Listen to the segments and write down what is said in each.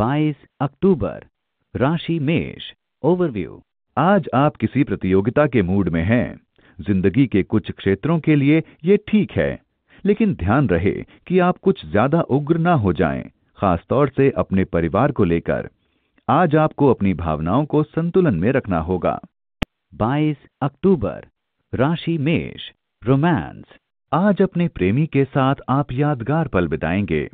22 अक्टूबर राशि मेष ओवरव्यू आज आप किसी प्रतियोगिता के मूड में हैं जिंदगी के कुछ क्षेत्रों के लिए ये ठीक है लेकिन ध्यान रहे कि आप कुछ ज्यादा उग्र ना हो जाएं, खासतौर से अपने परिवार को लेकर आज आपको अपनी भावनाओं को संतुलन में रखना होगा 22 अक्टूबर राशि मेष रोमांस आज अपने प्रेमी के साथ आप यादगार पल बिताएंगे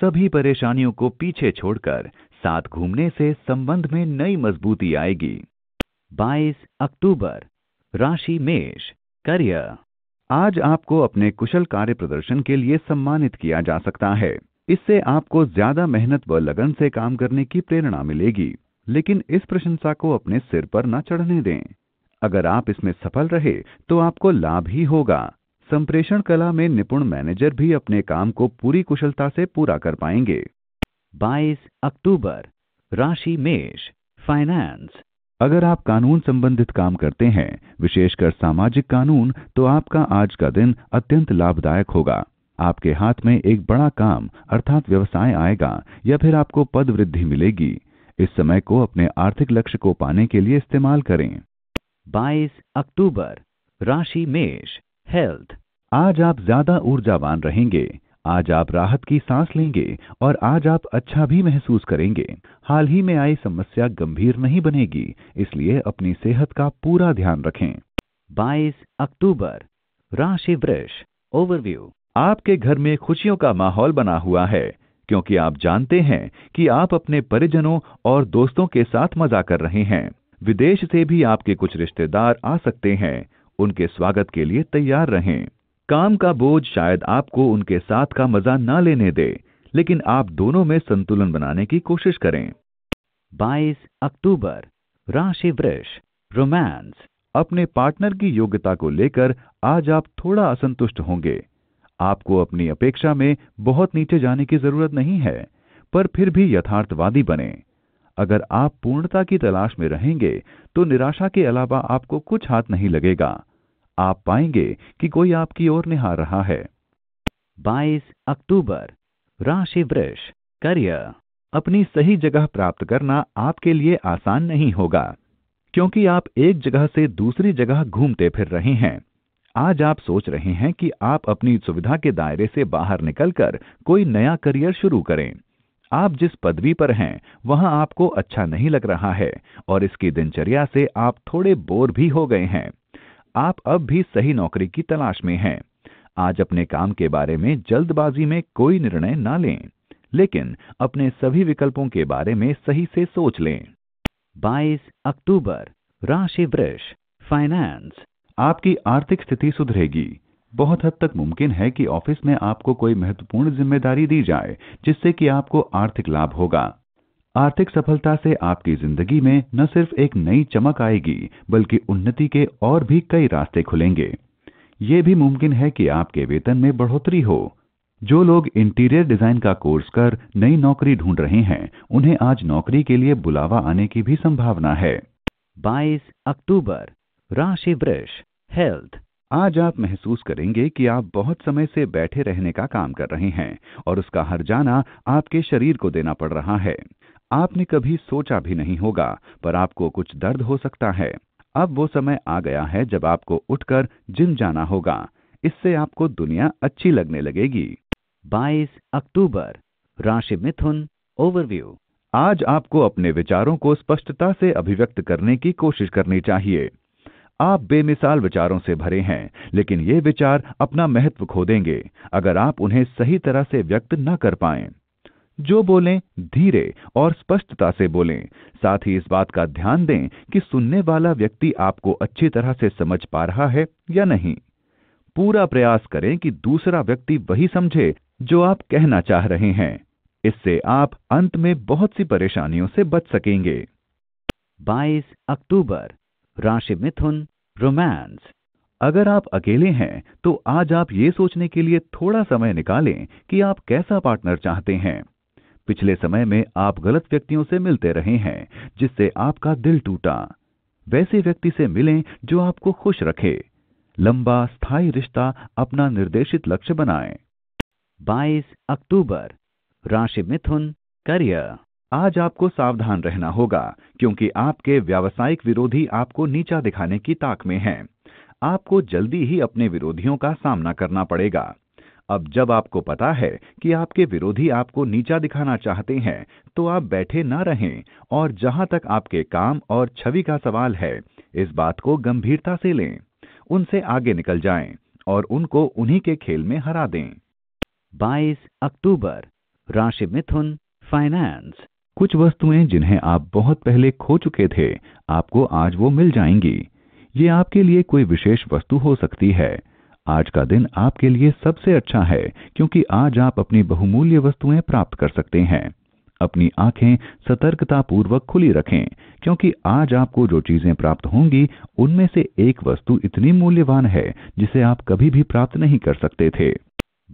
सभी परेशानियों को पीछे छोड़कर साथ घूमने से संबंध में नई मजबूती आएगी 22 अक्टूबर राशि मेष करियर आज आपको अपने कुशल कार्य प्रदर्शन के लिए सम्मानित किया जा सकता है इससे आपको ज्यादा मेहनत व लगन से काम करने की प्रेरणा मिलेगी लेकिन इस प्रशंसा को अपने सिर पर न चढ़ने दें अगर आप इसमें सफल रहे तो आपको लाभ ही होगा संप्रेषण कला में निपुण मैनेजर भी अपने काम को पूरी कुशलता से पूरा कर पाएंगे 22 अक्टूबर राशि मेष फाइनेंस अगर आप कानून संबंधित काम करते हैं विशेषकर सामाजिक कानून तो आपका आज का दिन अत्यंत लाभदायक होगा आपके हाथ में एक बड़ा काम अर्थात व्यवसाय आएगा या फिर आपको पद वृद्धि मिलेगी इस समय को अपने आर्थिक लक्ष्य को पाने के लिए इस्तेमाल करें 22 अक्टूबर राशि मेष हेल्थ आज आप ज्यादा ऊर्जावान रहेंगे आज आप राहत की सांस लेंगे और आज आप अच्छा भी महसूस करेंगे हाल ही में आई समस्या गंभीर नहीं बनेगी इसलिए अपनी सेहत का पूरा ध्यान रखें 22 अक्टूबर राशि वृक्ष ओवरव्यू आपके घर में खुशियों का माहौल बना हुआ है क्योंकि आप जानते हैं कि आप अपने परिजनों और दोस्तों के साथ मजा कर रहे हैं विदेश से भी आपके कुछ रिश्तेदार आ सकते हैं उनके स्वागत के लिए तैयार रहें काम का बोझ शायद आपको उनके साथ का मजा ना लेने दे लेकिन आप दोनों में संतुलन बनाने की कोशिश करें 22 अक्टूबर राशि वृक्ष रोमांस अपने पार्टनर की योग्यता को लेकर आज आप थोड़ा असंतुष्ट होंगे आपको अपनी अपेक्षा में बहुत नीचे जाने की जरूरत नहीं है पर फिर भी यथार्थवादी बने अगर आप पूर्णता की तलाश में रहेंगे तो निराशा के अलावा आपको कुछ हाथ नहीं लगेगा आप पाएंगे कि कोई आपकी ओर निहार रहा है 22 अक्टूबर राशि वृक्ष करियर अपनी सही जगह प्राप्त करना आपके लिए आसान नहीं होगा क्योंकि आप एक जगह से दूसरी जगह घूमते फिर रहे हैं आज आप सोच रहे हैं कि आप अपनी सुविधा के दायरे से बाहर निकलकर कोई नया करियर शुरू करें आप जिस पदवी पर हैं वहां आपको अच्छा नहीं लग रहा है और इसकी दिनचर्या से आप थोड़े बोर भी हो गए हैं आप अब भी सही नौकरी की तलाश में हैं आज अपने काम के बारे में जल्दबाजी में कोई निर्णय ना लें लेकिन अपने सभी विकल्पों के बारे में सही से सोच लें 22 अक्टूबर राशि वृक्ष फाइनेंस आपकी आर्थिक स्थिति सुधरेगी बहुत हद तक मुमकिन है कि ऑफिस में आपको कोई महत्वपूर्ण जिम्मेदारी दी जाए जिससे कि आपको आर्थिक लाभ होगा आर्थिक सफलता से आपकी जिंदगी में न सिर्फ एक नई चमक आएगी बल्कि उन्नति के और भी कई रास्ते खुलेंगे ये भी मुमकिन है कि आपके वेतन में बढ़ोतरी हो जो लोग इंटीरियर डिजाइन का कोर्स कर नई नौकरी ढूंढ रहे हैं उन्हें आज नौकरी के लिए बुलावा आने की भी संभावना है 22 अक्टूबर राशि वृक्ष हेल्थ आज आप महसूस करेंगे कि आप बहुत समय से बैठे रहने का काम कर रहे हैं और उसका हर जाना आपके शरीर को देना पड़ रहा है आपने कभी सोचा भी नहीं होगा पर आपको कुछ दर्द हो सकता है अब वो समय आ गया है जब आपको उठकर जिम जाना होगा इससे आपको दुनिया अच्छी लगने लगेगी 22 अक्टूबर राशि मिथुन ओवरव्यू आज आपको अपने विचारों को स्पष्टता से अभिव्यक्त करने की कोशिश करनी चाहिए आप बेमिसाल विचारों से भरे हैं लेकिन ये विचार अपना महत्व खो देंगे अगर आप उन्हें सही तरह से व्यक्त न कर पाएं जो बोलें धीरे और स्पष्टता से बोलें साथ ही इस बात का ध्यान दें कि सुनने वाला व्यक्ति आपको अच्छी तरह से समझ पा रहा है या नहीं पूरा प्रयास करें कि दूसरा व्यक्ति वही समझे जो आप कहना चाह रहे हैं इससे आप अंत में बहुत सी परेशानियों से बच सकेंगे 22 अक्टूबर राशि मिथुन रोमांस अगर आप अकेले हैं तो आज आप ये सोचने के लिए थोड़ा समय निकालें कि आप कैसा पार्टनर चाहते हैं पिछले समय में आप गलत व्यक्तियों से मिलते रहे हैं जिससे आपका दिल टूटा वैसे व्यक्ति से मिलें जो आपको खुश रखे लंबा स्थायी रिश्ता अपना निर्देशित लक्ष्य बनाएं। 22 अक्टूबर राशि मिथुन करियर आज आपको सावधान रहना होगा क्योंकि आपके व्यावसायिक विरोधी आपको नीचा दिखाने की ताक में हैं। आपको जल्दी ही अपने विरोधियों का सामना करना पड़ेगा अब जब आपको पता है कि आपके विरोधी आपको नीचा दिखाना चाहते हैं तो आप बैठे ना रहें और जहां तक आपके काम और छवि का सवाल है इस बात को गंभीरता से लें उनसे आगे निकल जाएं और उनको उन्हीं के खेल में हरा दें 22 अक्टूबर राशि मिथुन फाइनेंस कुछ वस्तुएं जिन्हें आप बहुत पहले खो चुके थे आपको आज वो मिल जाएंगी ये आपके लिए कोई विशेष वस्तु हो सकती है आज का दिन आपके लिए सबसे अच्छा है क्योंकि आज आप अपनी बहुमूल्य वस्तुएं प्राप्त कर सकते हैं अपनी आंखें पूर्वक खुली रखें क्योंकि आज आपको जो चीजें प्राप्त होंगी उनमें से एक वस्तु इतनी मूल्यवान है जिसे आप कभी भी प्राप्त नहीं कर सकते थे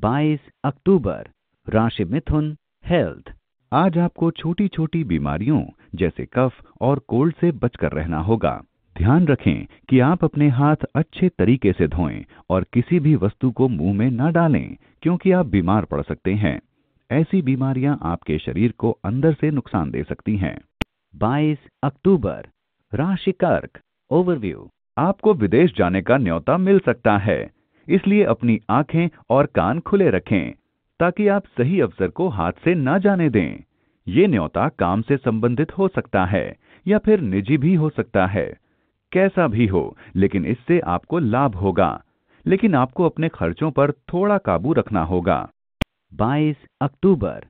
22 अक्टूबर राशि मिथुन हेल्थ आज आपको छोटी छोटी बीमारियों जैसे कफ और कोल्ड से बचकर रहना होगा ध्यान रखें कि आप अपने हाथ अच्छे तरीके से धोएं और किसी भी वस्तु को मुंह में न डालें क्योंकि आप बीमार पड़ सकते हैं ऐसी बीमारियां आपके शरीर को अंदर से नुकसान दे सकती हैं 22 अक्टूबर राशि कर्क ओवरव्यू आपको विदेश जाने का न्योता मिल सकता है इसलिए अपनी आंखें और कान खुले रखें ताकि आप सही अवसर को हाथ से न जाने दें ये न्योता काम से संबंधित हो सकता है या फिर निजी भी हो सकता है कैसा भी हो लेकिन इससे आपको लाभ होगा लेकिन आपको अपने खर्चों पर थोड़ा काबू रखना होगा 22 अक्टूबर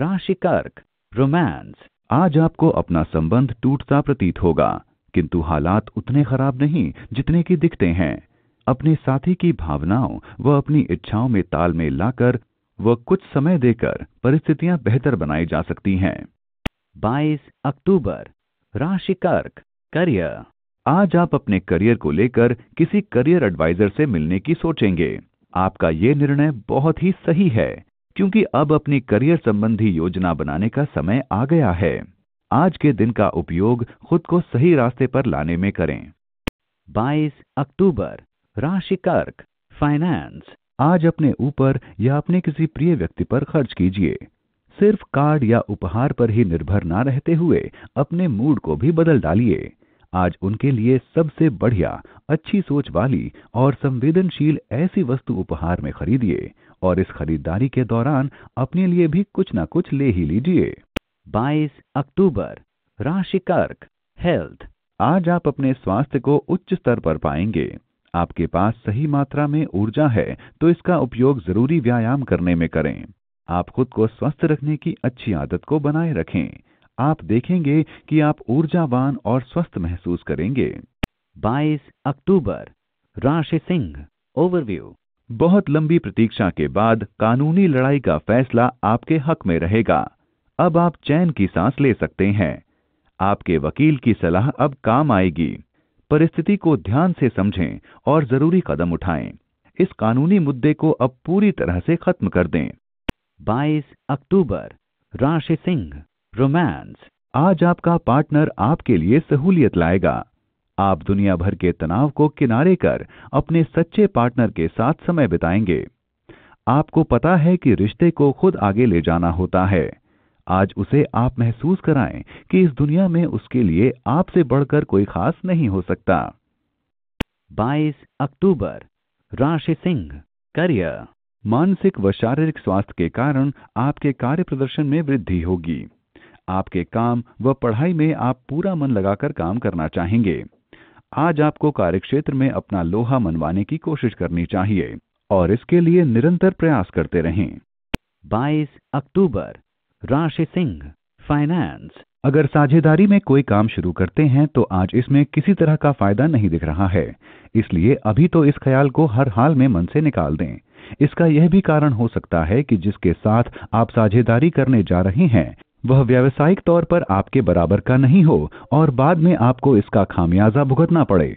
राशि कर्क रोमांस आज आपको अपना संबंध टूटता प्रतीत होगा किंतु हालात उतने खराब नहीं जितने की दिखते हैं अपने साथी की भावनाओं व अपनी इच्छाओं में तालमेल लाकर व कुछ समय देकर परिस्थितियां बेहतर बनाई जा सकती हैं 22 अक्टूबर राशि कर्क करियर आज आप अपने करियर को लेकर किसी करियर एडवाइजर से मिलने की सोचेंगे आपका ये निर्णय बहुत ही सही है क्योंकि अब अपनी करियर संबंधी योजना बनाने का समय आ गया है आज के दिन का उपयोग खुद को सही रास्ते पर लाने में करें 22 अक्टूबर राशि कर्क फाइनेंस आज अपने ऊपर या अपने किसी प्रिय व्यक्ति पर खर्च कीजिए सिर्फ कार्ड या उपहार पर ही निर्भर ना रहते हुए अपने मूड को भी बदल डालिए आज उनके लिए सबसे बढ़िया अच्छी सोच वाली और संवेदनशील ऐसी वस्तु उपहार में खरीदिए और इस खरीदारी के दौरान अपने लिए भी कुछ ना कुछ ले ही लीजिए 22 अक्टूबर राशि कर्क हेल्थ आज आप अपने स्वास्थ्य को उच्च स्तर पर पाएंगे आपके पास सही मात्रा में ऊर्जा है तो इसका उपयोग जरूरी व्यायाम करने में करें आप खुद को स्वस्थ रखने की अच्छी आदत को बनाए रखें आप देखेंगे कि आप ऊर्जावान और स्वस्थ महसूस करेंगे 22 अक्टूबर राशि सिंह ओवरव्यू बहुत लंबी प्रतीक्षा के बाद कानूनी लड़ाई का फैसला आपके हक में रहेगा अब आप चैन की सांस ले सकते हैं आपके वकील की सलाह अब काम आएगी परिस्थिति को ध्यान से समझें और जरूरी कदम उठाएं। इस कानूनी मुद्दे को अब पूरी तरह से खत्म कर दें 22 अक्टूबर राशि सिंह रोमांस आज आपका पार्टनर आपके लिए सहूलियत लाएगा आप दुनिया भर के तनाव को किनारे कर अपने सच्चे पार्टनर के साथ समय बिताएंगे आपको पता है कि रिश्ते को खुद आगे ले जाना होता है आज उसे आप महसूस कराएं कि इस दुनिया में उसके लिए आपसे बढ़कर कोई खास नहीं हो सकता 22 अक्टूबर राशि सिंह करियर मानसिक व शारीरिक स्वास्थ्य के कारण आपके कार्य प्रदर्शन में वृद्धि होगी आपके काम व पढ़ाई में आप पूरा मन लगाकर काम करना चाहेंगे आज आपको कार्यक्षेत्र में अपना लोहा मनवाने की कोशिश करनी चाहिए और इसके लिए निरंतर प्रयास करते रहें 22 अक्टूबर राशि सिंह फाइनेंस अगर साझेदारी में कोई काम शुरू करते हैं तो आज इसमें किसी तरह का फायदा नहीं दिख रहा है इसलिए अभी तो इस ख्याल को हर हाल में मन से निकाल दें इसका यह भी कारण हो सकता है कि जिसके साथ आप साझेदारी करने जा रहे हैं वह व्यावसायिक तौर पर आपके बराबर का नहीं हो और बाद में आपको इसका खामियाजा भुगतना पड़े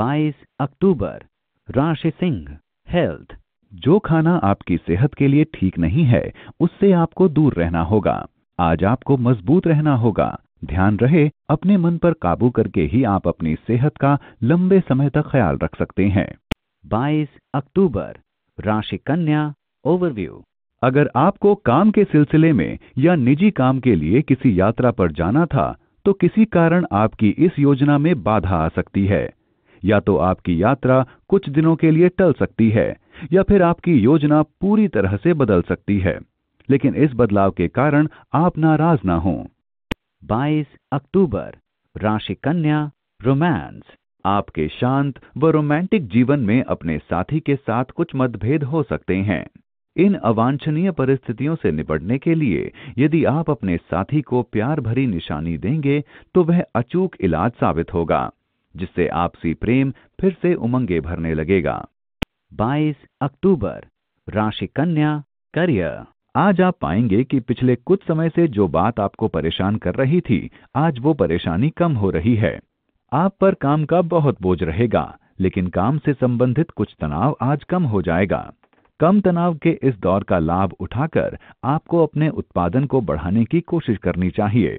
22 अक्टूबर राशि सिंह हेल्थ जो खाना आपकी सेहत के लिए ठीक नहीं है उससे आपको दूर रहना होगा आज आपको मजबूत रहना होगा ध्यान रहे अपने मन पर काबू करके ही आप अपनी सेहत का लंबे समय तक ख्याल रख सकते हैं 22 अक्टूबर राशि कन्या ओवरव्यू अगर आपको काम के सिलसिले में या निजी काम के लिए किसी यात्रा पर जाना था तो किसी कारण आपकी इस योजना में बाधा आ सकती है या तो आपकी यात्रा कुछ दिनों के लिए टल सकती है या फिर आपकी योजना पूरी तरह से बदल सकती है लेकिन इस बदलाव के कारण आप नाराज ना हों 22 अक्टूबर राशि कन्या रोमांस आपके शांत व रोमांटिक जीवन में अपने साथी के साथ कुछ मतभेद हो सकते हैं इन अवांछनीय परिस्थितियों से निपटने के लिए यदि आप अपने साथी को प्यार भरी निशानी देंगे तो वह अचूक इलाज साबित होगा जिससे आपसी प्रेम फिर से उमंगे भरने लगेगा 22 अक्टूबर राशि कन्या करियर आज आप पाएंगे कि पिछले कुछ समय से जो बात आपको परेशान कर रही थी आज वो परेशानी कम हो रही है आप पर काम का बहुत बोझ रहेगा लेकिन काम से संबंधित कुछ तनाव आज कम हो जाएगा कम तनाव के इस दौर का लाभ उठाकर आपको अपने उत्पादन को बढ़ाने की कोशिश करनी चाहिए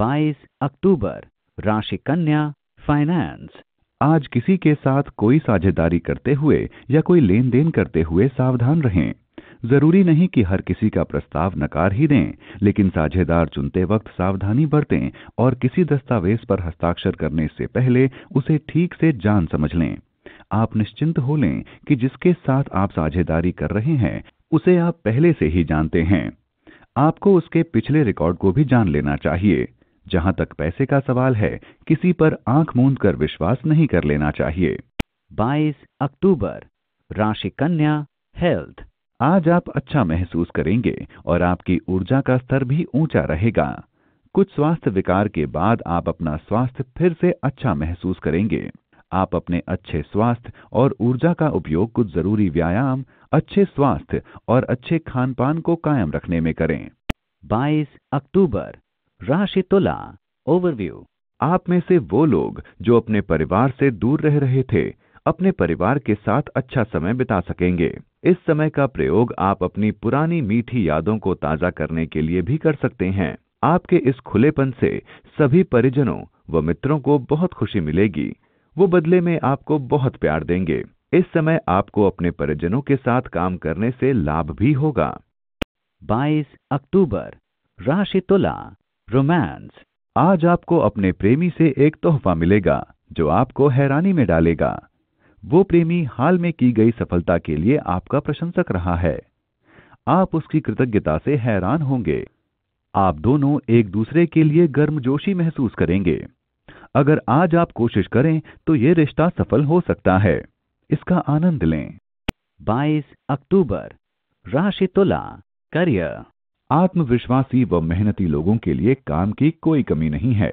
22 अक्टूबर राशि कन्या फाइनेंस आज किसी के साथ कोई साझेदारी करते हुए या कोई लेन देन करते हुए सावधान रहें जरूरी नहीं कि हर किसी का प्रस्ताव नकार ही दें लेकिन साझेदार चुनते वक्त सावधानी बरतें और किसी दस्तावेज पर हस्ताक्षर करने से पहले उसे ठीक से जान समझ लें आप निश्चिंत हो लें कि जिसके साथ आप साझेदारी कर रहे हैं उसे आप पहले से ही जानते हैं आपको उसके पिछले रिकॉर्ड को भी जान लेना चाहिए जहां तक पैसे का सवाल है किसी पर आंख मूंद कर विश्वास नहीं कर लेना चाहिए 22 अक्टूबर राशि कन्या हेल्थ आज आप अच्छा महसूस करेंगे और आपकी ऊर्जा का स्तर भी ऊंचा रहेगा कुछ स्वास्थ्य विकार के बाद आप अपना स्वास्थ्य फिर से अच्छा महसूस करेंगे आप अपने अच्छे स्वास्थ्य और ऊर्जा का उपयोग कुछ जरूरी व्यायाम अच्छे स्वास्थ्य और अच्छे खान पान को कायम रखने में करें 22 अक्टूबर राशि तुला ओवरव्यू आप में से वो लोग जो अपने परिवार से दूर रह रहे थे अपने परिवार के साथ अच्छा समय बिता सकेंगे इस समय का प्रयोग आप अपनी पुरानी मीठी यादों को ताजा करने के लिए भी कर सकते हैं आपके इस खुलेपन से सभी परिजनों व मित्रों को बहुत खुशी मिलेगी वो बदले में आपको बहुत प्यार देंगे इस समय आपको अपने परिजनों के साथ काम करने से लाभ भी होगा 22 अक्टूबर राशि तुला रोमांस आज आपको अपने प्रेमी से एक तोहफा मिलेगा जो आपको हैरानी में डालेगा वो प्रेमी हाल में की गई सफलता के लिए आपका प्रशंसक रहा है आप उसकी कृतज्ञता से हैरान होंगे आप दोनों एक दूसरे के लिए गर्मजोशी महसूस करेंगे अगर आज आप कोशिश करें तो ये रिश्ता सफल हो सकता है इसका आनंद लें 22 अक्टूबर राशि तुला करियर आत्मविश्वासी व मेहनती लोगों के लिए काम की कोई कमी नहीं है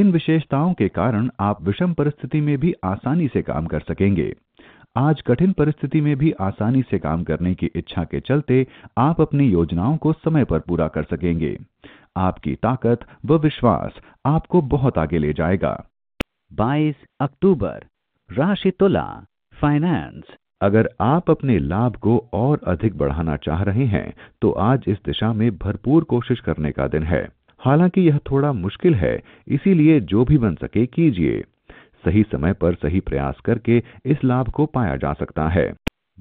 इन विशेषताओं के कारण आप विषम परिस्थिति में भी आसानी से काम कर सकेंगे आज कठिन परिस्थिति में भी आसानी से काम करने की इच्छा के चलते आप अपनी योजनाओं को समय पर पूरा कर सकेंगे आपकी ताकत व विश्वास आपको बहुत आगे ले जाएगा 22 अक्टूबर राशि तुला फाइनेंस अगर आप अपने लाभ को और अधिक बढ़ाना चाह रहे हैं तो आज इस दिशा में भरपूर कोशिश करने का दिन है हालांकि यह थोड़ा मुश्किल है इसीलिए जो भी बन सके कीजिए सही समय पर सही प्रयास करके इस लाभ को पाया जा सकता है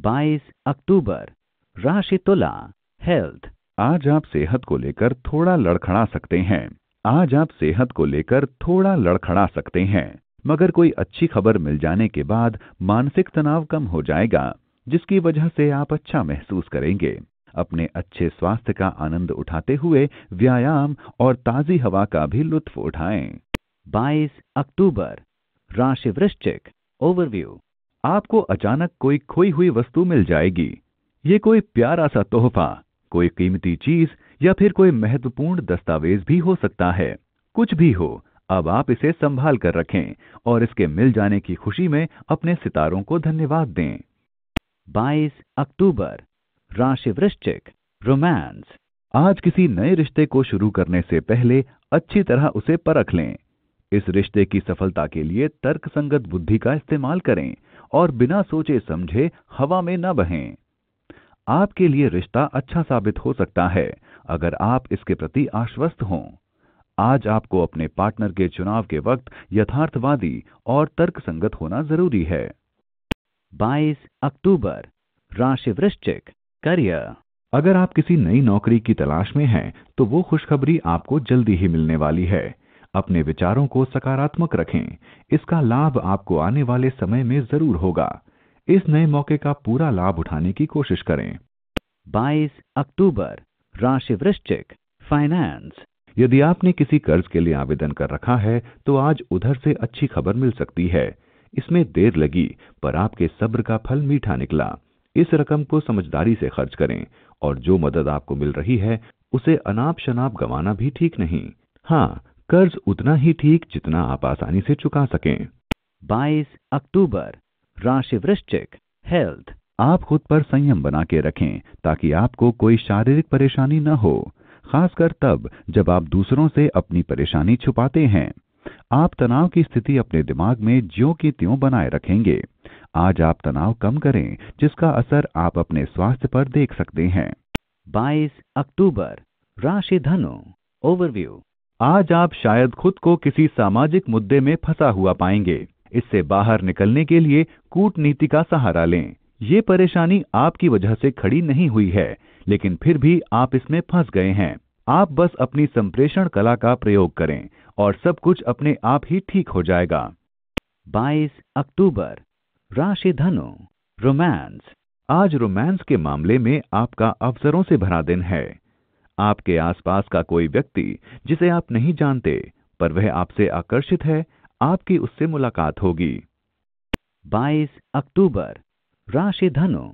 22 अक्टूबर राशि तुला हेल्थ आज आप सेहत को लेकर थोड़ा लड़खड़ा सकते हैं आज आप सेहत को लेकर थोड़ा लड़खड़ा सकते हैं मगर कोई अच्छी खबर मिल जाने के बाद मानसिक तनाव कम हो जाएगा जिसकी वजह से आप अच्छा महसूस करेंगे अपने अच्छे स्वास्थ्य का आनंद उठाते हुए व्यायाम और ताजी हवा का भी लुत्फ उठाएं। 22 अक्टूबर राशि वृश्चिक ओवरव्यू आपको अचानक कोई खोई हुई वस्तु मिल जाएगी ये कोई प्यारा सा तोहफा कोई कीमती चीज या फिर कोई महत्वपूर्ण दस्तावेज भी हो सकता है कुछ भी हो अब आप इसे संभाल कर रखें और इसके मिल जाने की खुशी में अपने सितारों को धन्यवाद दें 22 अक्टूबर राशि वृश्चिक रोमांस आज किसी नए रिश्ते को शुरू करने से पहले अच्छी तरह उसे परख लें इस रिश्ते की सफलता के लिए तर्कसंगत बुद्धि का इस्तेमाल करें और बिना सोचे समझे हवा में न बहें आपके लिए रिश्ता अच्छा साबित हो सकता है अगर आप इसके प्रति आश्वस्त हों आज आपको अपने पार्टनर के चुनाव के वक्त यथार्थवादी और तर्कसंगत होना जरूरी है 22 अक्टूबर राशि वृश्चिक करियर अगर आप किसी नई नौकरी की तलाश में हैं तो वो खुशखबरी आपको जल्दी ही मिलने वाली है अपने विचारों को सकारात्मक रखें इसका लाभ आपको आने वाले समय में जरूर होगा इस नए मौके का पूरा लाभ उठाने की कोशिश करें 22 अक्टूबर राशि वृश्चिक फाइनेंस यदि आपने किसी कर्ज के लिए आवेदन कर रखा है तो आज उधर से अच्छी खबर मिल सकती है इसमें देर लगी पर आपके सब्र का फल मीठा निकला इस रकम को समझदारी से खर्च करें और जो मदद आपको मिल रही है उसे अनाप शनाप गंवाना भी ठीक नहीं हाँ कर्ज उतना ही ठीक जितना आप आसानी से चुका सकें 22 अक्टूबर राशि वृश्चिक हेल्थ आप खुद पर संयम बना के रखें ताकि आपको कोई शारीरिक परेशानी न हो खासकर तब जब आप दूसरों से अपनी परेशानी छुपाते हैं आप तनाव की स्थिति अपने दिमाग में ज्यो की त्यों बनाए रखेंगे आज आप तनाव कम करें जिसका असर आप अपने स्वास्थ्य पर देख सकते हैं 22 अक्टूबर राशि धनु ओवरव्यू आज आप शायद खुद को किसी सामाजिक मुद्दे में फंसा हुआ पाएंगे इससे बाहर निकलने के लिए कूटनीति का सहारा लें ये परेशानी आपकी वजह से खड़ी नहीं हुई है लेकिन फिर भी आप इसमें फंस गए हैं आप बस अपनी संप्रेषण कला का प्रयोग करें और सब कुछ अपने आप ही ठीक हो जाएगा 22 अक्टूबर राशि धनु रोमांस आज रोमांस के मामले में आपका अवसरों से भरा दिन है आपके आसपास का कोई व्यक्ति जिसे आप नहीं जानते पर वह आपसे आकर्षित है आपकी उससे मुलाकात होगी 22 अक्टूबर राशि धनु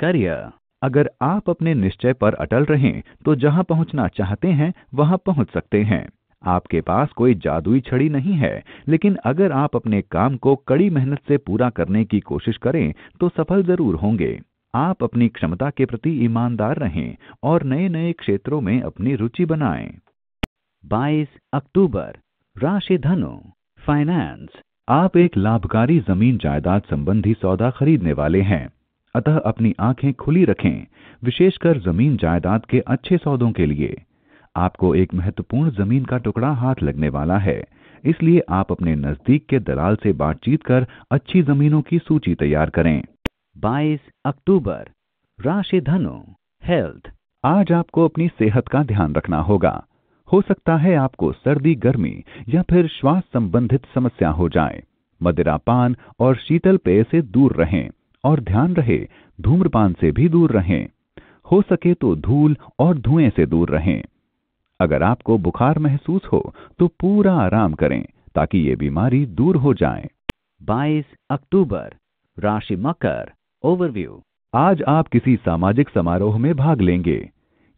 करियर अगर आप अपने निश्चय पर अटल रहें तो जहां पहुंचना चाहते हैं वहां पहुंच सकते हैं आपके पास कोई जादुई छड़ी नहीं है लेकिन अगर आप अपने काम को कड़ी मेहनत से पूरा करने की कोशिश करें तो सफल जरूर होंगे आप अपनी क्षमता के प्रति ईमानदार रहें और नए नए क्षेत्रों में अपनी रुचि बनाएं। 22 अक्टूबर राशि धनु फाइनेंस आप एक लाभकारी जमीन जायदाद संबंधी सौदा खरीदने वाले हैं अतः अपनी आंखें खुली रखें विशेषकर जमीन जायदाद के अच्छे सौदों के लिए आपको एक महत्वपूर्ण जमीन का टुकड़ा हाथ लगने वाला है इसलिए आप अपने नजदीक के दलाल से बातचीत कर अच्छी जमीनों की सूची तैयार करें 22 अक्टूबर राशि धनु हेल्थ आज आपको अपनी सेहत का ध्यान रखना होगा हो सकता है आपको सर्दी गर्मी या फिर श्वास संबंधित समस्या हो जाए मदिरापान और शीतल पेय से दूर रहें और ध्यान रहे धूम्रपान से भी दूर रहें हो सके तो धूल और धुएं से दूर रहें अगर आपको बुखार महसूस हो तो पूरा आराम करें ताकि ये बीमारी दूर हो जाए 22 अक्टूबर राशि मकर ओवरव्यू आज आप किसी सामाजिक समारोह में भाग लेंगे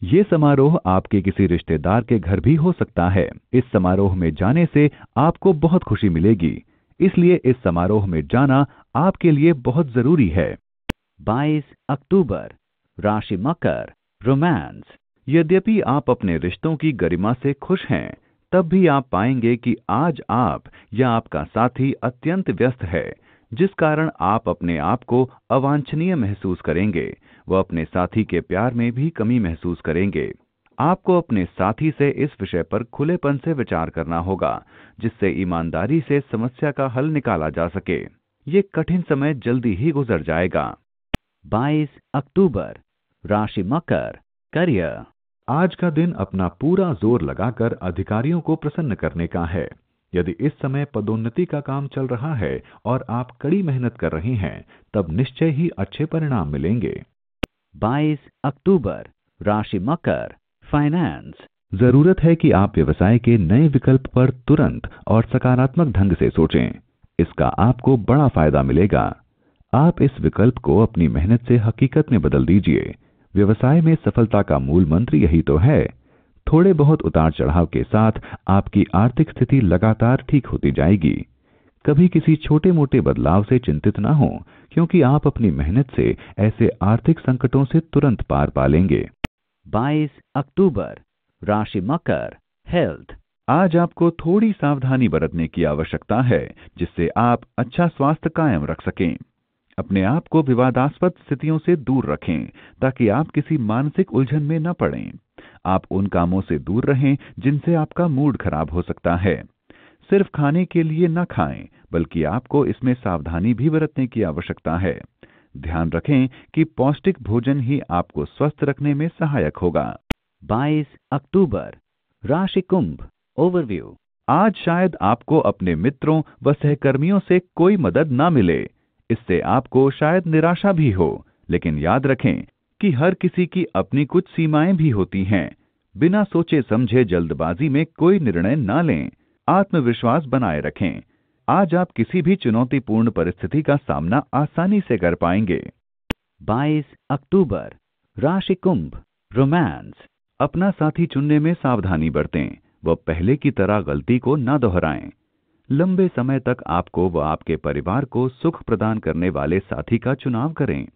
ये समारोह आपके किसी रिश्तेदार के घर भी हो सकता है इस समारोह में जाने से आपको बहुत खुशी मिलेगी इसलिए इस समारोह में जाना आपके लिए बहुत जरूरी है 22 अक्टूबर राशि मकर रोमांस यद्यपि आप अपने रिश्तों की गरिमा से खुश हैं तब भी आप पाएंगे कि आज आप या आपका साथी अत्यंत व्यस्त है जिस कारण आप अपने आप को अवांछनीय महसूस करेंगे वह अपने साथी के प्यार में भी कमी महसूस करेंगे आपको अपने साथी से इस विषय पर खुलेपन से विचार करना होगा जिससे ईमानदारी से समस्या का हल निकाला जा सके ये कठिन समय जल्दी ही गुजर जाएगा 22 अक्टूबर राशि मकर करियर आज का दिन अपना पूरा जोर लगाकर अधिकारियों को प्रसन्न करने का है यदि इस समय पदोन्नति का काम चल रहा है और आप कड़ी मेहनत कर रहे हैं तब निश्चय ही अच्छे परिणाम मिलेंगे बाईस अक्टूबर राशि मकर फाइनेंस जरूरत है कि आप व्यवसाय के नए विकल्प पर तुरंत और सकारात्मक ढंग से सोचें इसका आपको बड़ा फायदा मिलेगा आप इस विकल्प को अपनी मेहनत से हकीकत में बदल दीजिए व्यवसाय में सफलता का मूल मंत्र यही तो है थोड़े बहुत उतार चढ़ाव के साथ आपकी आर्थिक स्थिति लगातार ठीक होती जाएगी कभी किसी छोटे मोटे बदलाव से चिंतित ना हो क्योंकि आप अपनी मेहनत से ऐसे आर्थिक संकटों से तुरंत पार पा लेंगे 22 अक्टूबर राशि मकर हेल्थ आज आपको थोड़ी सावधानी बरतने की आवश्यकता है जिससे आप अच्छा स्वास्थ्य कायम रख सकें अपने आप को विवादास्पद स्थितियों से दूर रखें ताकि आप किसी मानसिक उलझन में न पड़ें आप उन कामों से दूर रहें जिनसे आपका मूड खराब हो सकता है सिर्फ खाने के लिए न खाएं बल्कि आपको इसमें सावधानी भी बरतने की आवश्यकता है ध्यान रखें कि पौष्टिक भोजन ही आपको स्वस्थ रखने में सहायक होगा 22 अक्टूबर राशि कुंभ ओवरव्यू आज शायद आपको अपने मित्रों व सहकर्मियों से कोई मदद ना मिले इससे आपको शायद निराशा भी हो लेकिन याद रखें कि हर किसी की अपनी कुछ सीमाएं भी होती हैं बिना सोचे समझे जल्दबाजी में कोई निर्णय ना लें आत्मविश्वास बनाए रखें आज आप किसी भी चुनौतीपूर्ण परिस्थिति का सामना आसानी से कर पाएंगे 22 अक्टूबर राशि कुंभ रोमांस अपना साथी चुनने में सावधानी बरतें वह पहले की तरह गलती को न दोहराएं लंबे समय तक आपको व आपके परिवार को सुख प्रदान करने वाले साथी का चुनाव करें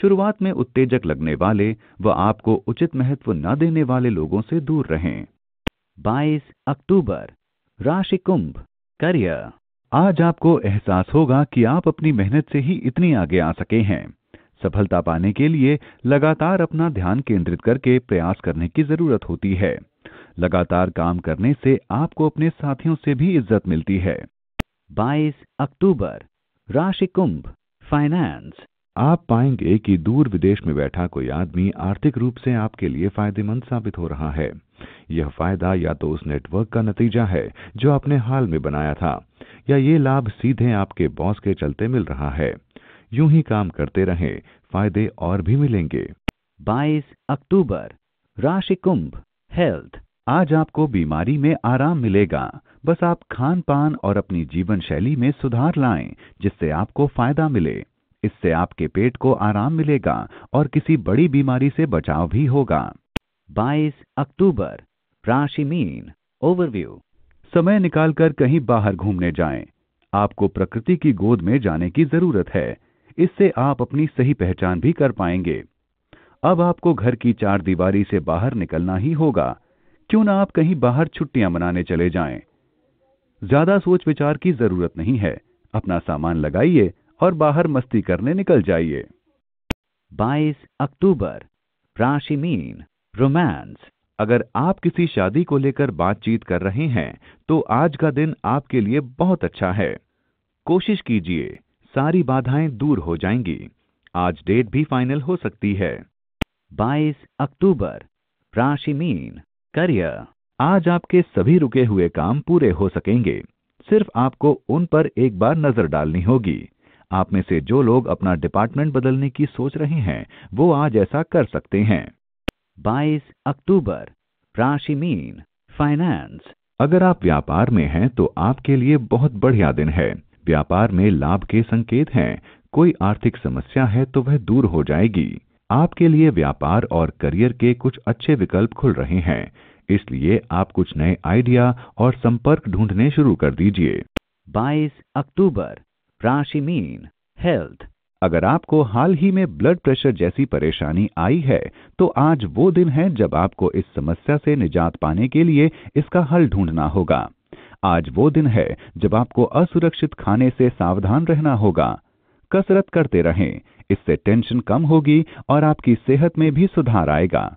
शुरुआत में उत्तेजक लगने वाले व आपको उचित महत्व न देने वाले लोगों से दूर रहें 22 अक्टूबर राशि कुंभ करियर आज आपको एहसास होगा कि आप अपनी मेहनत से ही इतनी आगे आ सके हैं सफलता पाने के लिए लगातार अपना ध्यान केंद्रित करके प्रयास करने की जरूरत होती है लगातार काम करने से आपको अपने साथियों से भी इज्जत मिलती है 22 अक्टूबर राशि कुंभ फाइनेंस आप पाएंगे कि दूर विदेश में बैठा कोई आदमी आर्थिक रूप से आपके लिए फायदेमंद साबित हो रहा है यह फायदा या तो उस नेटवर्क का नतीजा है जो आपने हाल में बनाया था या ये लाभ सीधे आपके बॉस के चलते मिल रहा है यूं ही काम करते रहें फायदे और भी मिलेंगे 22 अक्टूबर राशि कुंभ हेल्थ आज आपको बीमारी में आराम मिलेगा बस आप खान पान और अपनी जीवन शैली में सुधार लाएं जिससे आपको फायदा मिले इससे आपके पेट को आराम मिलेगा और किसी बड़ी बीमारी से बचाव भी होगा 22 अक्टूबर राशि मीन ओवरव्यू समय निकालकर कहीं बाहर घूमने जाएं। आपको प्रकृति की गोद में जाने की जरूरत है इससे आप अपनी सही पहचान भी कर पाएंगे अब आपको घर की चार दीवारी से बाहर निकलना ही होगा क्यों ना आप कहीं बाहर छुट्टियां मनाने चले जाएं। ज्यादा सोच विचार की जरूरत नहीं है अपना सामान लगाइए और बाहर मस्ती करने निकल जाइए 22 अक्टूबर राशि मीन रोमांस अगर आप किसी शादी को लेकर बातचीत कर रहे हैं तो आज का दिन आपके लिए बहुत अच्छा है कोशिश कीजिए सारी बाधाएं दूर हो जाएंगी आज डेट भी फाइनल हो सकती है 22 अक्टूबर राशि मीन करियर आज आपके सभी रुके हुए काम पूरे हो सकेंगे सिर्फ आपको उन पर एक बार नजर डालनी होगी आप में से जो लोग अपना डिपार्टमेंट बदलने की सोच रहे हैं वो आज ऐसा कर सकते हैं 22 अक्टूबर राशि मीन फाइनेंस अगर आप व्यापार में हैं तो आपके लिए बहुत बढ़िया दिन है व्यापार में लाभ के संकेत हैं कोई आर्थिक समस्या है तो वह दूर हो जाएगी आपके लिए व्यापार और करियर के कुछ अच्छे विकल्प खुल रहे हैं इसलिए आप कुछ नए आइडिया और संपर्क ढूंढने शुरू कर दीजिए 22 अक्टूबर राशि मीन हेल्थ अगर आपको हाल ही में ब्लड प्रेशर जैसी परेशानी आई है तो आज वो दिन है जब आपको इस समस्या से निजात पाने के लिए इसका हल ढूंढना होगा आज वो दिन है जब आपको असुरक्षित खाने से सावधान रहना होगा कसरत करते रहें इससे टेंशन कम होगी और आपकी सेहत में भी सुधार आएगा